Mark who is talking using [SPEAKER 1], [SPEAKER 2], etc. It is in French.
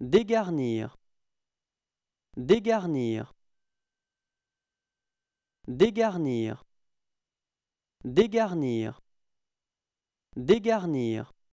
[SPEAKER 1] Dégarnir. Dégarnir. Dégarnir. Dégarnir. Dégarnir.